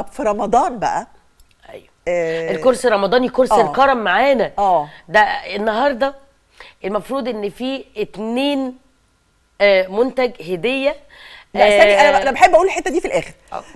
طب في رمضان بقى ايوه آه، الكرسي الرمضاني كرسي آه. الكرم معانا اه ده النهارده المفروض ان في اتنين آه، منتج هديه لا ثاني انا انا بحب اقول الحته دي في الاخر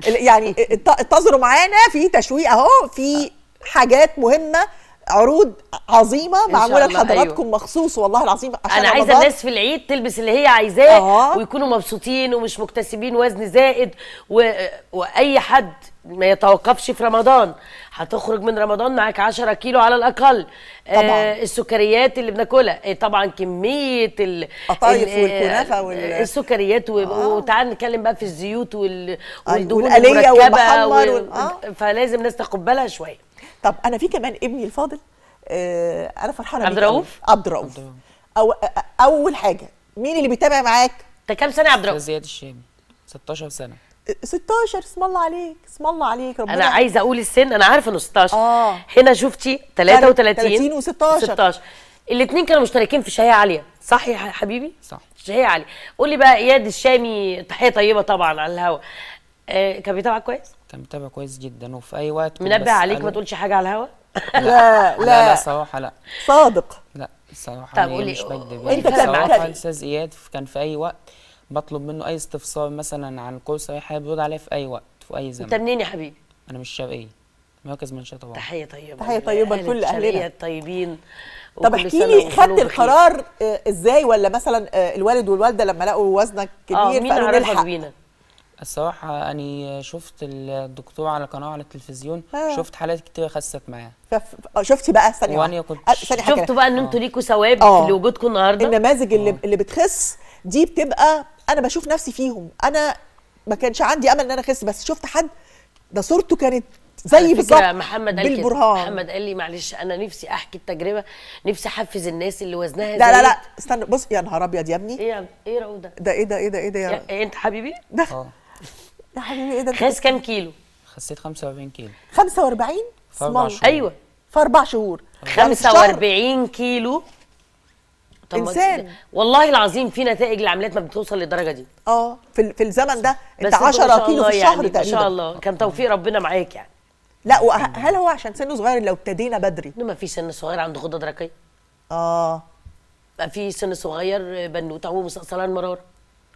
يعني انتظروا معانا في تشويق اهو في حاجات مهمه عروض عظيمه معموله لحضراتكم أيوه. مخصوص والله العظيم عشان انا عايزه الناس في العيد تلبس اللي هي عايزاه آه. ويكونوا مبسوطين ومش مكتسبين وزن زائد و... واي حد ما يتوقفش في رمضان هتخرج من رمضان معاك 10 كيلو على الاقل آه، طبعا آه السكريات اللي بناكلها آه طبعا كميه القطايف والكنافه وال... آه، السكريات و... آه. وتعال نتكلم بقى في الزيوت وال... والدهون والقليه والمحمر وال... آه. فلازم الناس تاخد بالها شويه طب انا في كمان ابني الفاضل آه انا فرحانه عبد الرؤوف عبد الرؤوف أو آه، اول حاجه مين اللي بيتابع معاك انت كام سنه يا عبد الرؤوف زياد الشامي 16 سنه 16 آه، اسم الله عليك اسم الله عليك ربنا انا عايزه اقول السن انا عارفه انه 16 اه هنا شفتي 33 30 و16 16 الاثنين كانوا مشتركين في شهيه عاليه صح يا حبيبي صح شهيه عاليه قول لي بقى اياد الشامي تحيه طيبه طبعا على الهوا آه كان بيتابعك كويس كان متابع كويس جدا وفي اي وقت منبه عليك ما تقولش حاجه على الهوا لا لا لا, لا صراحه لا صادق لا الصراحه طب قولي مش بكذب يعني. انت صراحه الاستاذ اياد كان في اي وقت بطلب منه اي استفسار مثلا عن كورس اي حاجه بيرد عليا في اي وقت في اي زمن انت منين يا حبيبي؟ انا مش شرقيه مركز منشاه طبعا تحيه طيبه تحيه طيبه لكل اهلنا الطيبين طب احكي لي خدت القرار آه، ازاي ولا مثلا آه، الوالد والوالده لما لقوا وزنك كبير آه مين فقالوا نلحق بينا الصراحة أنا شفت الدكتور على قناة على التلفزيون آه. شفت حالات كتير خست معاه آه، شفتي بقى ثانية وأنا كنت آه، شفتوا بقى إن أنتوا آه. ليكوا ثواب لوجودكم النهاردة النماذج اللي, اللي بتخس دي بتبقى أنا بشوف نفسي فيهم أنا ما كانش عندي أمل إن أنا أخس بس شفت حد ده صورته كانت زي بالظبط محمد قال لي محمد قال لي معلش انا نفسي احكي التجربه نفسي احفز الناس اللي وزنها لا لا لا استنى بص يا نهار ابيض يا ابني ايه يا ايه رعوده ده ايه ده ايه ده ايه ده يا, يا إيه، انت حبيبي ده يا حبيبي ايه ده خس كام كيلو؟ خسيت 45 كيلو 45 في ايوه في اربع شهور 45 يعني كيلو انسان والله العظيم في نتائج العمليات ما بتوصل للدرجه دي اه في في الزمن ده انت 10 كيلو في يعني، الشهر يعني تقريبا ما شاء الله كان توفيق ربنا معاك يعني لا وهل هو عشان سنه صغير لو ابتدينا بدري ما في سن صغير عنده غده درقيه اه في سن صغير بنوته ومستقصلها المراره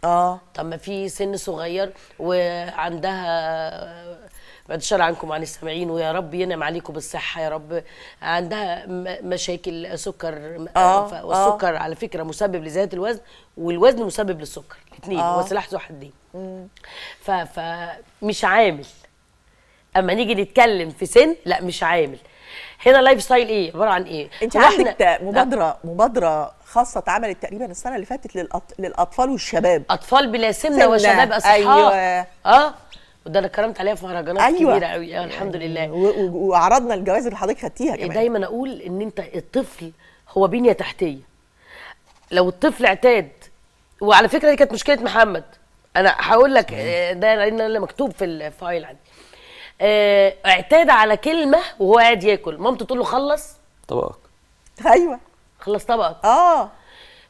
اه طب ما في سن صغير وعندها بتشال عنكم عن السامعين ويا رب ينعم عليكم بالصحه يا رب عندها مشاكل سكر آه, آه،, آه. والسكر آه على فكره مسبب لزياده الوزن والوزن مسبب للسكر الاثنين آه هو سلاح ذو حدين فمش عامل اما نيجي نتكلم في سن لا مش عامل هنا لايف ستايل ايه عباره عن ايه انت عندك مبادره مبادره خاصه اتعملت تقريبا السنه اللي فاتت للأط... للاطفال والشباب اطفال بلا سمنه وشباب اصحاء ايوه اه وده انا اتكلمت عليها في مهرجانات أيوة. كبيره قوي أيوة. يعني الحمد لله وعرضنا الجوائز اللي حضرتك خدتيها كمان دايما اقول ان انت الطفل هو بنيه تحتيه لو الطفل اعتاد وعلى فكره دي كانت مشكله محمد انا هقول لك آه، ده لان مكتوب في الفايل عندي آه، اعتاد على كلمه وهو قاعد ياكل مامته تقول له خلص طبقك ايوه خلص طبقك اه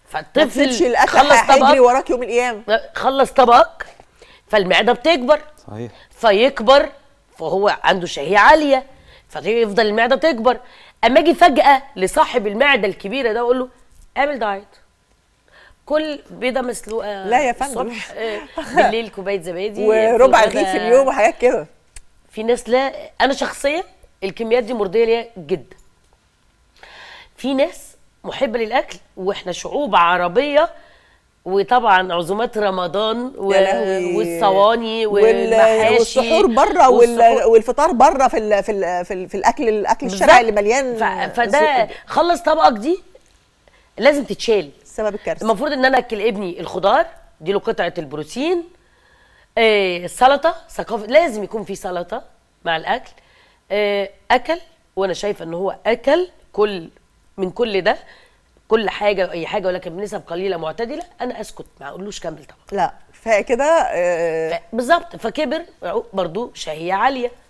فالطفل خلص طبقك وراك يوم القيامه آه، خلص طبقك فالمعده بتكبر صحيح فيكبر فهو عنده شهيه عاليه فيفضل المعده تكبر اما اجي فجاه لصاحب المعده الكبيره ده اقول له اعمل دايت كل بيضه مسلوقه لا يا فندم الصبح آه، بالليل كوبايه زبادي وربع رغيف في اليوم وحاجات كده في ناس لا انا شخصيا الكميات دي مرضيه ليا جدا في ناس محبه للاكل واحنا شعوب عربيه وطبعا عزومات رمضان و... والصواني والمحاشي والسحور بره وال... والفطار بره في ال... في ال... في, ال... في الاكل الاكل الشرعي اللي مليان ف... فده خلص طبقك دي لازم تتشال سبب الكارثه المفروض ان انا اكل ابني الخضار دي له قطعه البروتين آه، سلطه ثقافه لازم يكون في سلطه مع الاكل إيه اكل وانا شايفه ان هو اكل كل من كل ده كل حاجه اي حاجه ولكن بنسب قليله معتدله انا اسكت ما اقولوش كمل طبعا لا كفايه كده آه، بالظبط فكبر برضو شهيه عاليه